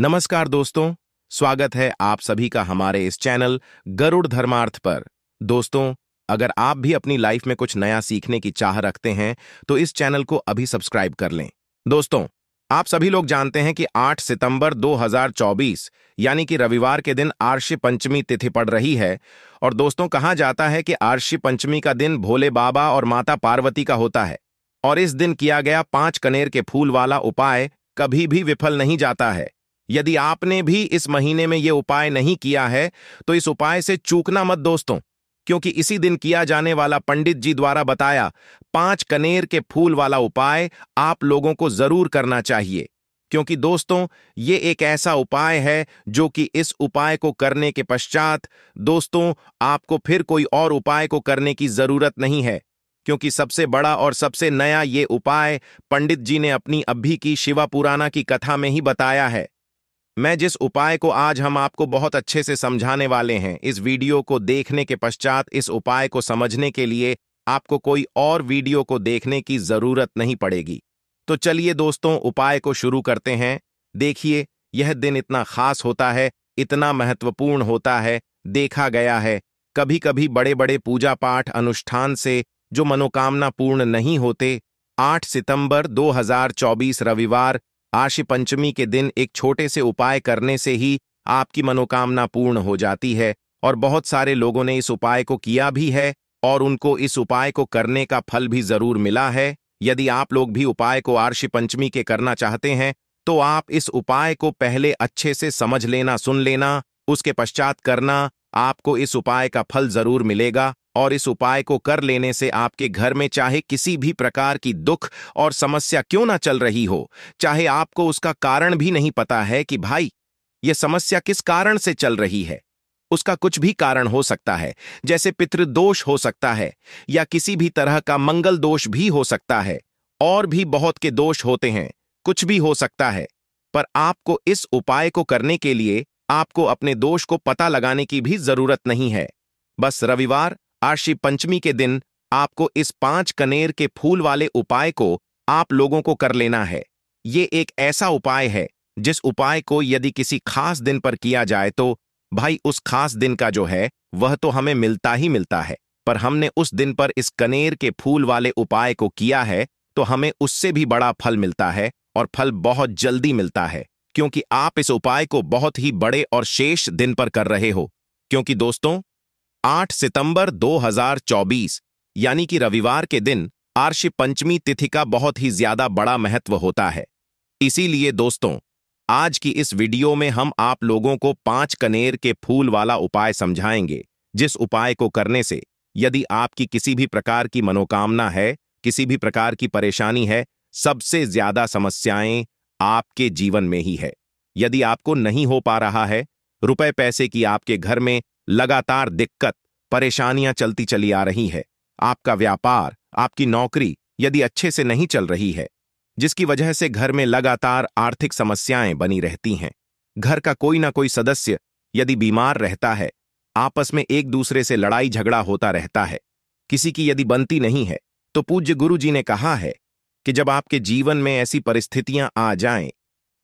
नमस्कार दोस्तों स्वागत है आप सभी का हमारे इस चैनल गरुड़ धर्मार्थ पर दोस्तों अगर आप भी अपनी लाइफ में कुछ नया सीखने की चाह रखते हैं तो इस चैनल को अभी सब्सक्राइब कर लें दोस्तों आप सभी लोग जानते हैं कि 8 सितंबर 2024 यानी कि रविवार के दिन आर्ष पंचमी तिथि पड़ रही है और दोस्तों कहा जाता है कि आर्ष पंचमी का दिन भोले बाबा और माता पार्वती का होता है और इस दिन किया गया पांच कनेर के फूल वाला उपाय कभी भी विफल नहीं जाता है यदि आपने भी इस महीने में ये उपाय नहीं किया है तो इस उपाय से चूकना मत दोस्तों क्योंकि इसी दिन किया जाने वाला पंडित जी द्वारा बताया पांच कनेर के फूल वाला उपाय आप लोगों को जरूर करना चाहिए क्योंकि दोस्तों ये एक ऐसा उपाय है जो कि इस उपाय को करने के पश्चात दोस्तों आपको फिर कोई और उपाय को करने की जरूरत नहीं है क्योंकि सबसे बड़ा और सबसे नया ये उपाय पंडित जी ने अपनी अभी की शिवा पुराना की कथा में ही बताया है मैं जिस उपाय को आज हम आपको बहुत अच्छे से समझाने वाले हैं इस वीडियो को देखने के पश्चात इस उपाय को समझने के लिए आपको कोई और वीडियो को देखने की जरूरत नहीं पड़ेगी तो चलिए दोस्तों उपाय को शुरू करते हैं देखिए यह दिन इतना खास होता है इतना महत्वपूर्ण होता है देखा गया है कभी कभी बड़े बड़े पूजा पाठ अनुष्ठान से जो मनोकामना पूर्ण नहीं होते 8 सितंबर 2024 रविवार आशी पंचमी के दिन एक छोटे से उपाय करने से ही आपकी मनोकामना पूर्ण हो जाती है और बहुत सारे लोगों ने इस उपाय को किया भी है और उनको इस उपाय को करने का फल भी जरूर मिला है यदि आप लोग भी उपाय को आर्षी पंचमी के करना चाहते हैं तो आप इस उपाय को पहले अच्छे से समझ लेना सुन लेना उसके पश्चात करना आपको इस उपाय का फल जरूर मिलेगा और इस उपाय को कर लेने से आपके घर में चाहे किसी भी प्रकार की दुख और समस्या क्यों ना चल रही हो चाहे आपको उसका कारण भी नहीं पता है कि भाई ये समस्या किस कारण से चल रही है उसका कुछ भी कारण हो सकता है जैसे पितृदोष हो सकता है या किसी भी तरह का मंगल दोष भी हो सकता है और भी बहुत के दोष होते हैं कुछ भी हो सकता है पर आपको इस उपाय को करने के लिए आपको अपने दोष को पता लगाने की भी जरूरत नहीं है बस रविवार आशी पंचमी के दिन आपको इस पांच कनेर के फूल वाले उपाय को आप लोगों को कर लेना है ये एक ऐसा उपाय है जिस उपाय को यदि किसी खास दिन पर किया जाए तो भाई उस खास दिन का जो है वह तो हमें मिलता ही मिलता है पर हमने उस दिन पर इस कनेर के फूल वाले उपाय को किया है तो हमें उससे भी बड़ा फल मिलता है और फल बहुत जल्दी मिलता है क्योंकि आप इस उपाय को बहुत ही बड़े और शेष दिन पर कर रहे हो क्योंकि दोस्तों 8 सितंबर 2024 यानी कि रविवार के दिन आर्ष पंचमी तिथि का बहुत ही ज्यादा बड़ा महत्व होता है इसीलिए दोस्तों आज की इस वीडियो में हम आप लोगों को पांच कनेर के फूल वाला उपाय समझाएंगे जिस उपाय को करने से यदि आपकी किसी भी प्रकार की मनोकामना है किसी भी प्रकार की परेशानी है सबसे ज्यादा समस्याएं आपके जीवन में ही है यदि आपको नहीं हो पा रहा है रुपए पैसे की आपके घर में लगातार दिक्कत परेशानियां चलती चली आ रही है आपका व्यापार आपकी नौकरी यदि अच्छे से नहीं चल रही है जिसकी वजह से घर में लगातार आर्थिक समस्याएं बनी रहती हैं घर का कोई ना कोई सदस्य यदि बीमार रहता है आपस में एक दूसरे से लड़ाई झगड़ा होता रहता है किसी की यदि बनती नहीं है तो पूज्य गुरु जी ने कहा है कि जब आपके जीवन में ऐसी परिस्थितियां आ जाएं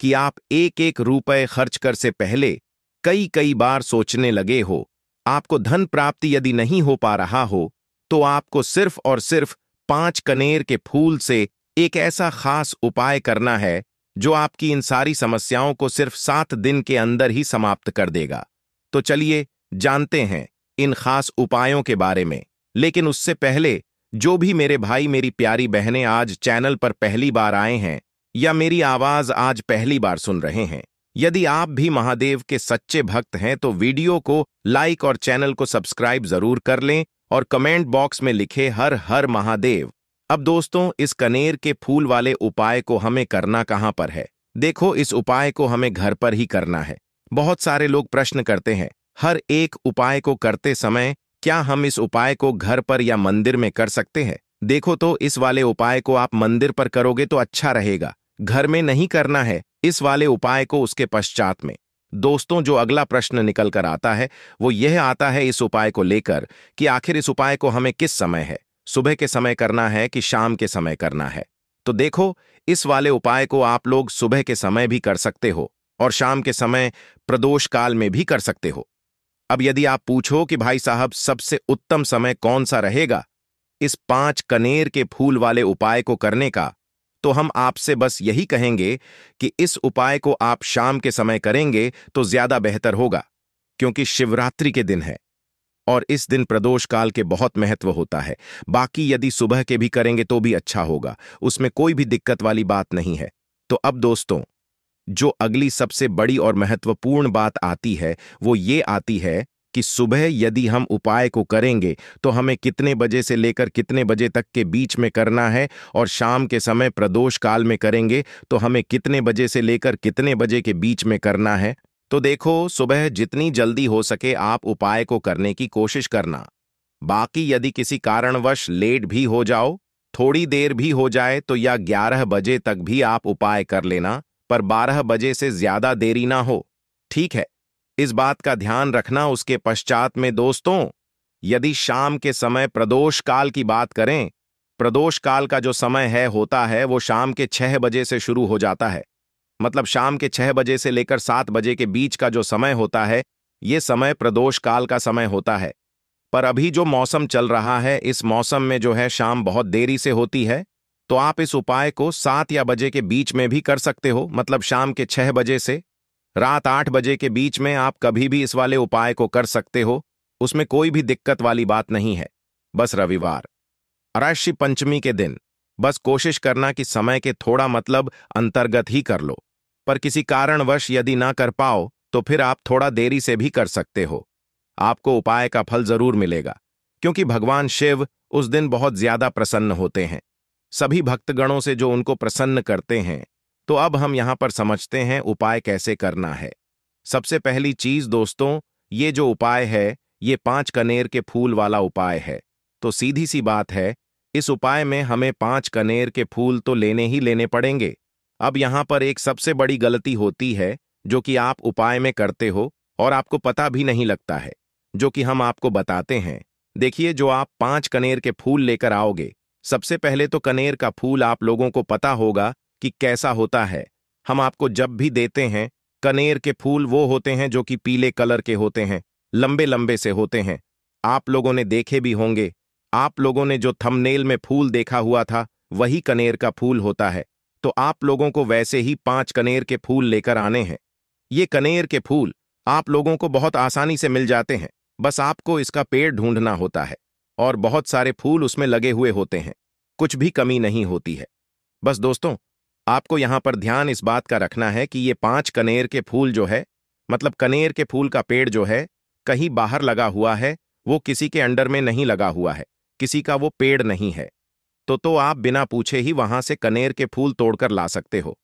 कि आप एक एक रुपए खर्च कर से पहले कई कई बार सोचने लगे हो आपको धन प्राप्ति यदि नहीं हो पा रहा हो तो आपको सिर्फ और सिर्फ पांच कनेर के फूल से एक ऐसा खास उपाय करना है जो आपकी इन सारी समस्याओं को सिर्फ सात दिन के अंदर ही समाप्त कर देगा तो चलिए जानते हैं इन खास उपायों के बारे में लेकिन उससे पहले जो भी मेरे भाई मेरी प्यारी बहनें आज चैनल पर पहली बार आए हैं या मेरी आवाज आज पहली बार सुन रहे हैं यदि आप भी महादेव के सच्चे भक्त हैं तो वीडियो को लाइक और चैनल को सब्सक्राइब जरूर कर लें और कमेंट बॉक्स में लिखे हर हर महादेव अब दोस्तों इस कनेर के फूल वाले उपाय को हमें करना कहाँ पर है देखो इस उपाय को हमें घर पर ही करना है बहुत सारे लोग प्रश्न करते हैं हर एक उपाय को करते समय क्या हम इस उपाय को घर पर या मंदिर में कर सकते हैं देखो तो इस वाले उपाय को आप मंदिर पर करोगे तो अच्छा रहेगा घर में नहीं करना है इस वाले उपाय को उसके पश्चात में दोस्तों जो अगला प्रश्न निकल कर आता है वो यह आता है इस उपाय को लेकर कि आखिर इस उपाय को हमें किस समय है सुबह के समय करना है कि शाम के समय करना है तो देखो इस वाले उपाय को आप लोग सुबह के समय भी कर सकते हो और शाम के समय प्रदोष काल में भी कर सकते हो अब यदि आप पूछो कि भाई साहब सबसे उत्तम समय कौन सा रहेगा इस पांच कनेर के फूल वाले उपाय को करने का तो हम आपसे बस यही कहेंगे कि इस उपाय को आप शाम के समय करेंगे तो ज्यादा बेहतर होगा क्योंकि शिवरात्रि के दिन है और इस दिन प्रदोष काल के बहुत महत्व होता है बाकी यदि सुबह के भी करेंगे तो भी अच्छा होगा उसमें कोई भी दिक्कत वाली बात नहीं है तो अब दोस्तों जो अगली सबसे बड़ी और महत्वपूर्ण बात आती है वो ये आती है कि सुबह यदि हम उपाय को करेंगे तो हमें कितने बजे से लेकर कितने बजे तक के बीच में करना है और शाम के समय प्रदोष काल में करेंगे तो हमें कितने बजे से लेकर कितने बजे के बीच में करना है तो देखो सुबह जितनी जल्दी हो सके आप उपाय को करने की कोशिश करना बाकी यदि किसी कारणवश लेट भी हो जाओ थोड़ी देर भी हो जाए तो या ग्यारह बजे तक भी आप उपाय कर लेना पर बारह बजे से ज्यादा देरी ना हो ठीक है इस बात का ध्यान रखना उसके पश्चात में दोस्तों यदि शाम के समय प्रदोष काल की बात करें प्रदोष काल का जो समय है होता है वो शाम के छह बजे से शुरू हो जाता है मतलब शाम के छह बजे से लेकर सात बजे के बीच का जो समय होता है ये समय प्रदोष काल का समय होता है पर अभी जो मौसम चल रहा है इस मौसम में जो है शाम बहुत देरी से होती है तो आप इस उपाय को सात या बजे के बीच में भी कर सकते हो मतलब शाम के छह बजे से रात आठ बजे के बीच में आप कभी भी इस वाले उपाय को कर सकते हो उसमें कोई भी दिक्कत वाली बात नहीं है बस रविवार अराश्य पंचमी के दिन बस कोशिश करना कि समय के थोड़ा मतलब अंतर्गत ही कर लो पर किसी कारणवश यदि ना कर पाओ तो फिर आप थोड़ा देरी से भी कर सकते हो आपको उपाय का फल जरूर मिलेगा क्योंकि भगवान शिव उस दिन बहुत ज्यादा प्रसन्न होते हैं सभी भक्तगणों से जो उनको प्रसन्न करते हैं तो अब हम यहां पर समझते हैं उपाय कैसे करना है सबसे पहली चीज दोस्तों ये जो उपाय है ये पांच कनेर के फूल वाला उपाय है तो सीधी सी बात है इस उपाय में हमें पांच कनेर के फूल तो लेने ही लेने पड़ेंगे अब यहां पर एक सबसे बड़ी गलती होती है जो कि आप उपाय में करते हो और आपको पता भी नहीं लगता है जो कि हम आपको बताते हैं देखिए जो आप पांच कनेर के फूल लेकर आओगे सबसे पहले तो कनेर का फूल आप लोगों को पता होगा कि कैसा होता है हम आपको जब भी देते हैं कनेर के फूल वो होते हैं जो कि पीले कलर के होते हैं लंबे लंबे से होते हैं आप लोगों ने देखे भी होंगे आप लोगों ने जो थंबनेल में फूल देखा हुआ था वही कनेर का फूल होता है तो आप लोगों को वैसे ही पांच कनेर के फूल लेकर आने हैं ये कनेर के फूल आप लोगों को बहुत आसानी से मिल जाते हैं बस आपको इसका पेड़ ढूंढना होता है और बहुत सारे फूल उसमें लगे हुए होते हैं कुछ भी कमी नहीं होती है बस दोस्तों आपको यहां पर ध्यान इस बात का रखना है कि ये पांच कनेर के फूल जो है मतलब कनेर के फूल का पेड़ जो है कहीं बाहर लगा हुआ है वो किसी के अंडर में नहीं लगा हुआ है किसी का वो पेड़ नहीं है तो तो आप बिना पूछे ही वहां से कनेर के फूल तोड़कर ला सकते हो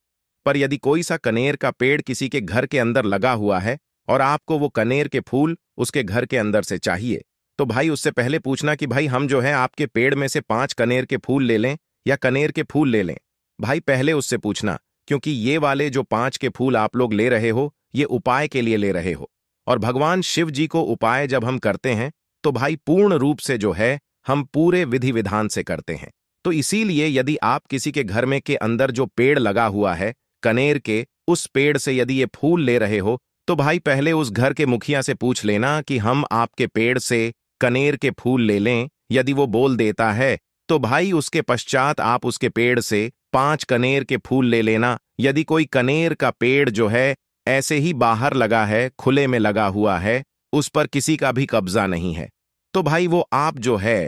पर यदि कोई सा कनेर का पेड़ किसी के घर के अंदर लगा हुआ है और आपको वो कनेर के फूल उसके घर के अंदर से चाहिए तो भाई उससे पहले पूछना कि भाई हम जो है आपके पेड़ में से पांच कनेर के फूल ले लें या कनेर के फूल ले लें भाई पहले उससे पूछना क्योंकि ये वाले जो पांच के फूल आप लोग ले रहे हो ये उपाय के लिए ले रहे हो और भगवान शिव जी को उपाय जब हम करते हैं तो भाई पूर्ण रूप से जो है हम पूरे विधि विधान से करते हैं तो इसीलिए यदि आप किसी के घर में के अंदर जो पेड़ लगा हुआ है कनेर के उस पेड़ से यदि ये फूल ले रहे हो तो भाई पहले उस घर के मुखिया से पूछ लेना कि हम आपके पेड़ से कनेर के फूल ले लें यदि वो बोल देता है तो भाई उसके पश्चात आप उसके पेड़ से पांच कनेर के फूल ले लेना यदि कोई कनेर का पेड़ जो है ऐसे ही बाहर लगा है खुले में लगा हुआ है उस पर किसी का भी कब्जा नहीं है तो भाई वो आप जो है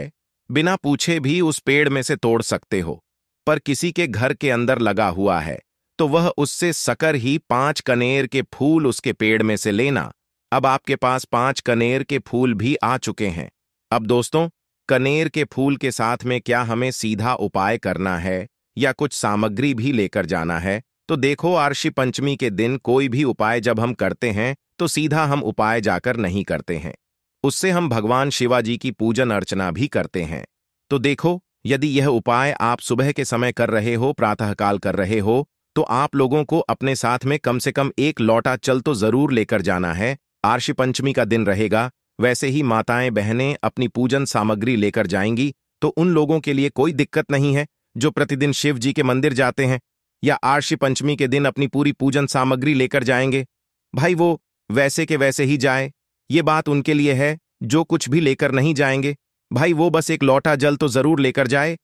बिना पूछे भी उस पेड़ में से तोड़ सकते हो पर किसी के घर के अंदर लगा हुआ है तो वह उससे सकर ही पांच कनेर के फूल उसके पेड़ में से लेना अब आपके पास पांच कनेर के फूल भी आ चुके हैं अब दोस्तों कनेर के फूल के साथ में क्या हमें सीधा उपाय करना है या कुछ सामग्री भी लेकर जाना है तो देखो आर्षि पंचमी के दिन कोई भी उपाय जब हम करते हैं तो सीधा हम उपाय जाकर नहीं करते हैं उससे हम भगवान शिवाजी की पूजन अर्चना भी करते हैं तो देखो यदि यह उपाय आप सुबह के समय कर रहे हो प्रातःकाल कर रहे हो तो आप लोगों को अपने साथ में कम से कम एक लौटा चल तो जरूर लेकर जाना है आर्षी पंचमी का दिन रहेगा वैसे ही माताएं बहनें अपनी पूजन सामग्री लेकर जाएंगी तो उन लोगों के लिए कोई दिक्कत नहीं है जो प्रतिदिन शिव जी के मंदिर जाते हैं या आर्षी पंचमी के दिन अपनी पूरी पूजन सामग्री लेकर जाएंगे भाई वो वैसे के वैसे ही जाए ये बात उनके लिए है जो कुछ भी लेकर नहीं जाएंगे भाई वो बस एक लौटा जल तो जरूर लेकर जाए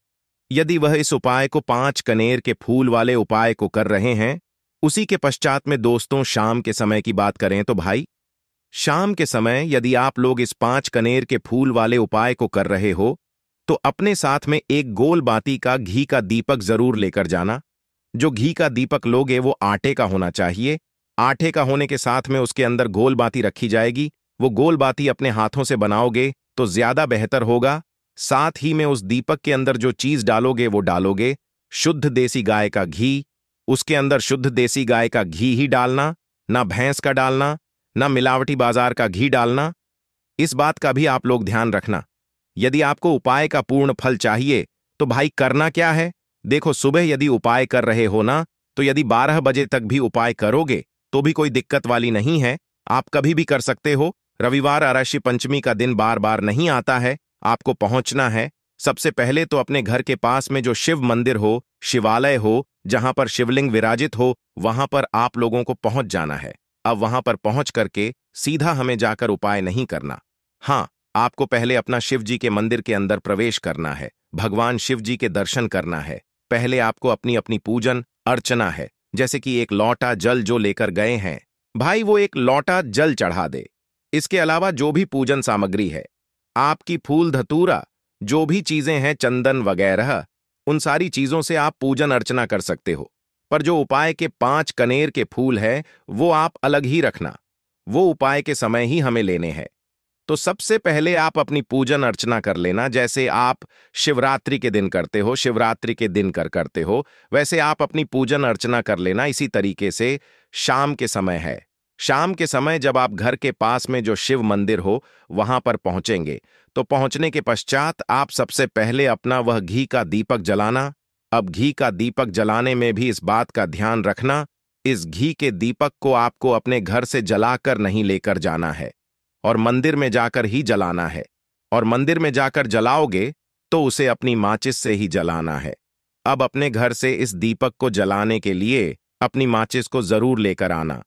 यदि वह इस उपाय को पांच कनेर के फूल वाले उपाय को कर रहे हैं उसी के पश्चात में दोस्तों शाम के समय की बात करें तो भाई शाम के समय यदि आप लोग इस पांच कनेर के फूल वाले उपाय को कर रहे हो तो अपने साथ में एक गोल बाती का घी का दीपक जरूर लेकर जाना जो घी का दीपक लोगे वो आटे का होना चाहिए आटे का होने के साथ में उसके अंदर गोल बाती रखी जाएगी वो गोल बाती अपने हाथों से बनाओगे तो ज्यादा बेहतर होगा साथ ही में उस दीपक के अंदर जो चीज डालोगे वो डालोगे शुद्ध देसी गाय का घी उसके अंदर शुद्ध देसी गाय का घी ही डालना ना भैंस का डालना ना मिलावटी बाजार का घी डालना इस बात का भी आप लोग ध्यान रखना यदि आपको उपाय का पूर्ण फल चाहिए तो भाई करना क्या है देखो सुबह यदि उपाय कर रहे हो ना तो यदि 12 बजे तक भी उपाय करोगे तो भी कोई दिक्कत वाली नहीं है आप कभी भी कर सकते हो रविवार आराशी पंचमी का दिन बार बार नहीं आता है आपको पहुंचना है सबसे पहले तो अपने घर के पास में जो शिव मंदिर हो शिवालय हो जहां पर शिवलिंग विराजित हो वहां पर आप लोगों को पहुंच जाना है अब वहां पर पहुंच करके सीधा हमें जाकर उपाय नहीं करना हाँ आपको पहले अपना शिव जी के मंदिर के अंदर प्रवेश करना है भगवान शिव जी के दर्शन करना है पहले आपको अपनी अपनी पूजन अर्चना है जैसे कि एक लौटा जल जो लेकर गए हैं भाई वो एक लौटा जल चढ़ा दे इसके अलावा जो भी पूजन सामग्री है आपकी फूल धतूरा जो भी चीजें हैं चंदन वगैरह उन सारी चीजों से आप पूजन अर्चना कर सकते हो पर जो उपाय के पांच कनेर के फूल है वो आप अलग ही रखना वो उपाय के समय ही हमें लेने हैं तो सबसे पहले आप अपनी पूजन अर्चना कर लेना जैसे आप शिवरात्रि के दिन करते हो शिवरात्रि के दिन कर करते हो वैसे आप अपनी पूजन अर्चना कर लेना इसी तरीके से शाम के समय है शाम के समय जब आप घर के पास में जो शिव मंदिर हो वहां पर पहुंचेंगे तो पहुंचने के पश्चात आप सबसे पहले अपना वह घी का दीपक जलाना अब घी का दीपक जलाने में भी इस बात का ध्यान रखना इस घी के दीपक को आपको अपने घर से जलाकर नहीं लेकर जाना है और मंदिर में जाकर ही जलाना है और मंदिर में जाकर जलाओगे तो उसे अपनी माचिस से ही जलाना है अब अपने घर से इस दीपक को जलाने के लिए अपनी माचिस को जरूर लेकर आना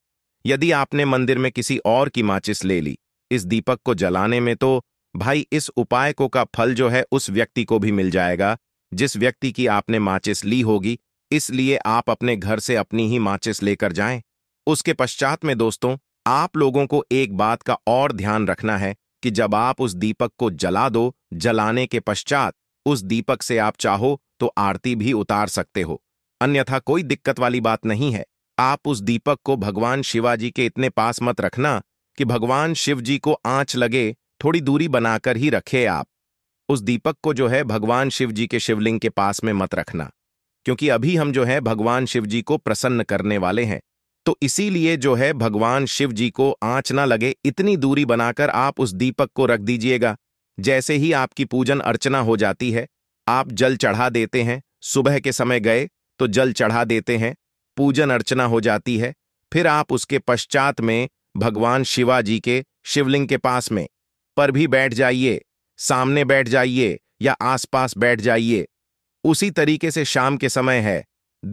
यदि आपने मंदिर में किसी और की माचिस ले ली इस दीपक को जलाने में तो भाई इस उपाय को का फल जो है उस व्यक्ति को भी मिल जाएगा जिस व्यक्ति की आपने माचिस ली होगी इसलिए आप अपने घर से अपनी ही माचिस लेकर जाएं उसके पश्चात में दोस्तों आप लोगों को एक बात का और ध्यान रखना है कि जब आप उस दीपक को जला दो जलाने के पश्चात उस दीपक से आप चाहो तो आरती भी उतार सकते हो अन्यथा कोई दिक्कत वाली बात नहीं है आप उस दीपक को भगवान शिवाजी के इतने पास मत रखना कि भगवान शिव जी को आंच लगे थोड़ी दूरी बनाकर ही रखे आप उस दीपक को जो है भगवान शिव जी के शिवलिंग के पास में मत रखना क्योंकि अभी हम जो है भगवान शिव जी को प्रसन्न करने वाले हैं तो इसीलिए जो है भगवान शिव जी को आँच ना लगे इतनी दूरी बनाकर आप उस दीपक को रख दीजिएगा जैसे ही आपकी पूजन अर्चना हो जाती है आप जल चढ़ा देते हैं सुबह के समय गए तो जल चढ़ा देते हैं पूजन अर्चना हो जाती है फिर आप उसके पश्चात में भगवान शिवाजी के शिवलिंग के पास में पर भी बैठ जाइए सामने बैठ जाइए या आसपास बैठ जाइए उसी तरीके से शाम के समय है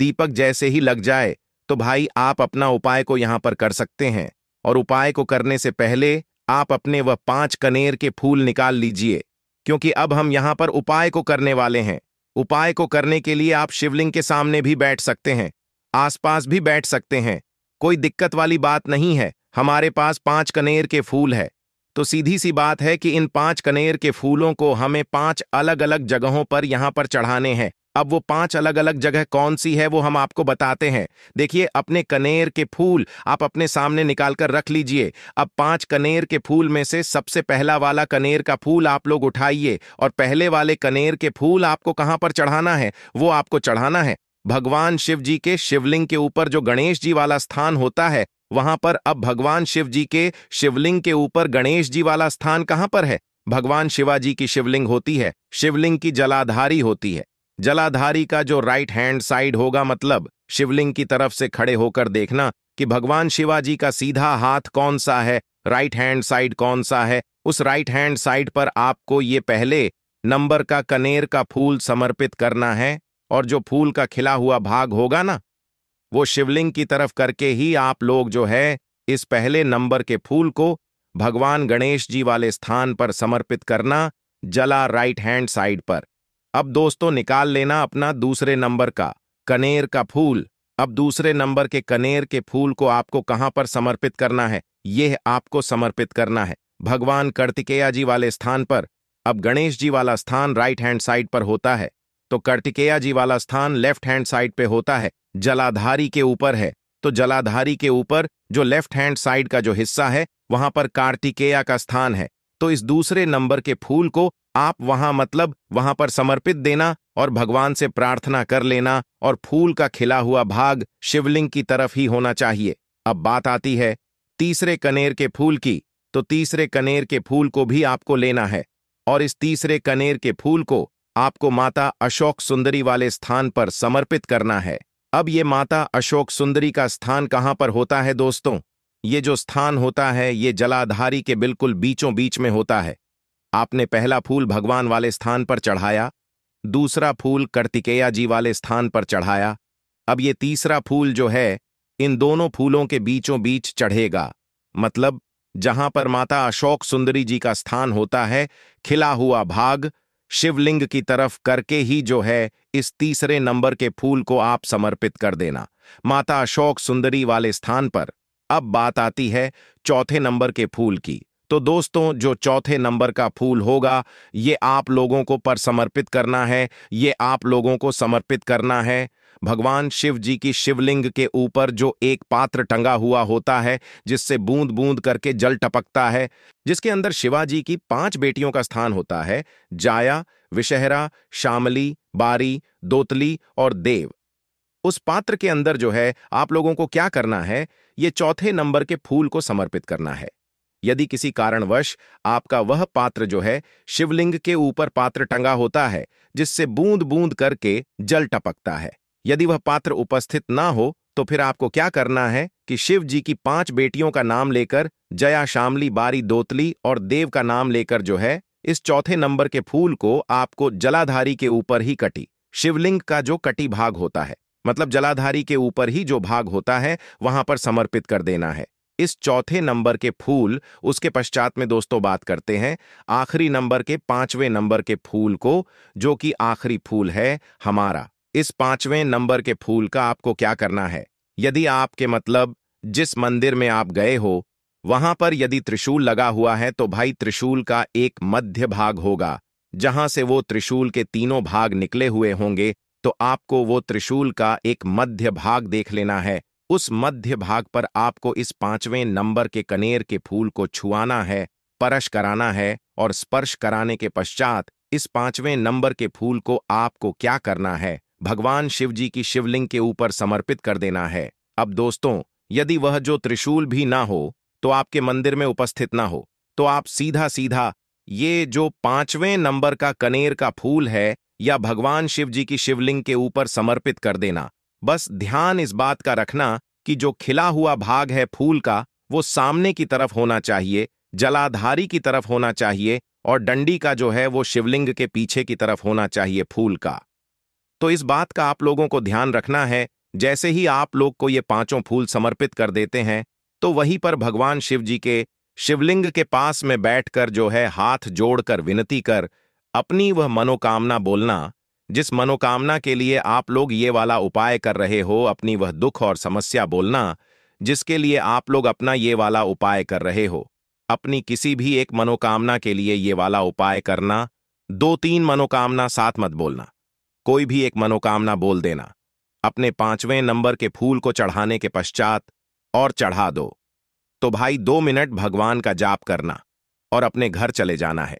दीपक जैसे ही लग जाए तो भाई आप अपना उपाय को यहां पर कर सकते हैं और उपाय को करने से पहले आप अपने वह पांच कनेर के फूल निकाल लीजिए क्योंकि अब हम यहां पर उपाय को करने वाले हैं उपाय को करने के लिए आप शिवलिंग के सामने भी बैठ सकते हैं आसपास भी बैठ सकते हैं कोई दिक्कत वाली बात नहीं है हमारे पास पांच कनेर के फूल है तो सीधी सी बात है कि इन पांच कनेर के फूलों को हमें पांच अलग अलग जगहों पर यहां पर चढ़ाने हैं अब वो पांच अलग अलग जगह कौन सी है वो हम आपको बताते हैं देखिए अपने कनेर के फूल आप अपने सामने निकालकर रख लीजिए अब पांच कनेर के फूल में से सबसे पहला वाला कनेर का फूल आप लोग उठाइए और पहले वाले कनेर के फूल आपको कहां पर चढ़ाना है वो आपको चढ़ाना है भगवान शिव जी के शिवलिंग के ऊपर जो गणेश जी वाला स्थान होता है वहां पर अब भगवान शिव जी के शिवलिंग के ऊपर गणेश जी वाला स्थान कहां पर है भगवान शिवाजी की शिवलिंग होती है शिवलिंग की जलाधारी होती है जलाधारी का जो राइट हैंड साइड होगा मतलब शिवलिंग की तरफ से खड़े होकर देखना कि भगवान शिवाजी का सीधा हाथ कौन सा है राइट हैंड साइड कौन सा है उस राइट हैंड साइड पर आपको ये पहले नंबर का कनेर का फूल समर्पित करना है और जो फूल का खिला हुआ भाग होगा ना वो शिवलिंग की तरफ करके ही आप लोग जो है इस पहले नंबर के फूल को भगवान गणेश जी वाले स्थान पर समर्पित करना जला राइट हैंड साइड पर अब दोस्तों निकाल लेना अपना दूसरे नंबर का कनेर का फूल अब दूसरे नंबर के कनेर के फूल को आपको कहां पर समर्पित करना है यह आपको समर्पित करना है भगवान कर्तिकेया जी वाले स्थान पर अब गणेश जी वाला स्थान राइट हैंड साइड पर होता है तो कर्तिकेया जी वाला स्थान लेफ्ट हैंड साइड पे होता है जलाधारी के ऊपर है तो जलाधारी के ऊपर जो लेफ्ट हैंड साइड का जो हिस्सा है वहां पर कार्तिकेया का स्थान है तो इस दूसरे नंबर के फूल को आप वहां मतलब वहां पर समर्पित देना और भगवान से प्रार्थना कर लेना और फूल का खिला हुआ भाग शिवलिंग की तरफ ही होना चाहिए अब बात आती है तीसरे कनेर के फूल की तो तीसरे कनेर के फूल को भी आपको लेना है और इस तीसरे कनेर के फूल को आपको माता अशोक सुंदरी वाले स्थान पर समर्पित करना है अब ये माता अशोक सुंदरी का स्थान कहाँ पर होता है दोस्तों ये जो स्थान होता है ये जलाधारी के बिल्कुल बीचों बीच में होता है आपने पहला फूल भगवान वाले स्थान पर चढ़ाया दूसरा फूल कर्तिकेया जी वाले स्थान पर चढ़ाया अब ये तीसरा फूल जो है इन दोनों फूलों के बीचों बीच चढ़ेगा मतलब जहां पर माता अशोक सुंदरी जी का स्थान होता है खिला हुआ भाग शिवलिंग की तरफ करके ही जो है इस तीसरे नंबर के फूल को आप समर्पित कर देना माता अशोक सुंदरी वाले स्थान पर अब बात आती है चौथे नंबर के फूल की तो दोस्तों जो चौथे नंबर का फूल होगा ये आप लोगों को पर समर्पित करना है ये आप लोगों को समर्पित करना है भगवान शिव जी की शिवलिंग के ऊपर जो एक पात्र टंगा हुआ होता है जिससे बूंद बूंद करके जल टपकता है जिसके अंदर शिवाजी की पांच बेटियों का स्थान होता है जाया विशहरा शामली बारी दोतली और देव उस पात्र के अंदर जो है आप लोगों को क्या करना है ये चौथे नंबर के फूल को समर्पित करना है यदि किसी कारणवश आपका वह पात्र जो है शिवलिंग के ऊपर पात्र टंगा होता है जिससे बूंद बूंद करके जल टपकता है यदि वह पात्र उपस्थित ना हो तो फिर आपको क्या करना है कि शिव जी की पांच बेटियों का नाम लेकर जया शामली बारी दोतली और देव का नाम लेकर जो है इस चौथे नंबर के फूल को आपको जलाधारी के ऊपर ही कटी शिवलिंग का जो कटी भाग होता है मतलब जलाधारी के ऊपर ही जो भाग होता है वहां पर समर्पित कर देना है इस चौथे नंबर के फूल उसके पश्चात में दोस्तों बात करते हैं आखिरी नंबर के पांचवें नंबर के फूल को जो कि आखिरी फूल है हमारा इस पांचवें नंबर के फूल का आपको क्या करना है यदि आपके मतलब जिस मंदिर में आप गए हो वहां पर यदि त्रिशूल लगा हुआ है तो भाई त्रिशूल का एक मध्य भाग होगा जहां से वो त्रिशूल के तीनों भाग निकले हुए होंगे तो आपको वो त्रिशूल का एक मध्य भाग देख लेना है उस मध्य भाग पर आपको इस पांचवें नंबर के कनेर के फूल को छुआना है परश कराना है और स्पर्श कराने के पश्चात इस पांचवें नंबर के फूल को आपको क्या करना है भगवान शिव जी की शिवलिंग के ऊपर समर्पित कर देना है अब दोस्तों यदि वह जो त्रिशूल भी ना हो तो आपके मंदिर में उपस्थित ना हो तो आप सीधा सीधा ये जो पांचवें नंबर का कनेर का फूल है या भगवान शिव जी की शिवलिंग के ऊपर समर्पित कर देना बस ध्यान इस बात का रखना कि जो खिला हुआ भाग है फूल का वो सामने की तरफ होना चाहिए जलाधारी की तरफ होना चाहिए और डंडी का जो है वो शिवलिंग के पीछे की तरफ होना चाहिए फूल का तो इस बात का आप लोगों को ध्यान रखना है जैसे ही आप लोग को ये पांचों फूल समर्पित कर देते हैं तो वहीं पर भगवान शिव जी के शिवलिंग के पास में बैठकर जो है हाथ जोड़कर विनती कर अपनी वह मनोकामना बोलना जिस मनोकामना के लिए आप लोग ये वाला उपाय कर रहे हो अपनी वह दुख और समस्या बोलना जिसके लिए आप लोग अपना ये वाला उपाय कर रहे हो अपनी किसी भी एक मनोकामना के लिए ये वाला उपाय करना दो तीन मनोकामना साथ मत बोलना कोई भी एक मनोकामना बोल देना अपने पांचवें नंबर के फूल को चढ़ाने के पश्चात और चढ़ा दो तो भाई दो मिनट भगवान का जाप करना और अपने घर चले जाना है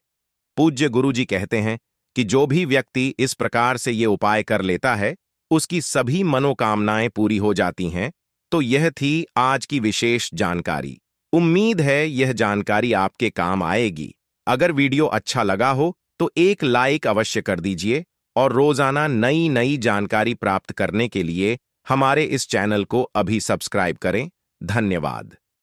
पूज्य गुरु जी कहते हैं कि जो भी व्यक्ति इस प्रकार से ये उपाय कर लेता है उसकी सभी मनोकामनाएं पूरी हो जाती हैं तो यह थी आज की विशेष जानकारी उम्मीद है यह जानकारी आपके काम आएगी अगर वीडियो अच्छा लगा हो तो एक लाइक अवश्य कर दीजिए और रोजाना नई नई जानकारी प्राप्त करने के लिए हमारे इस चैनल को अभी सब्सक्राइब करें धन्यवाद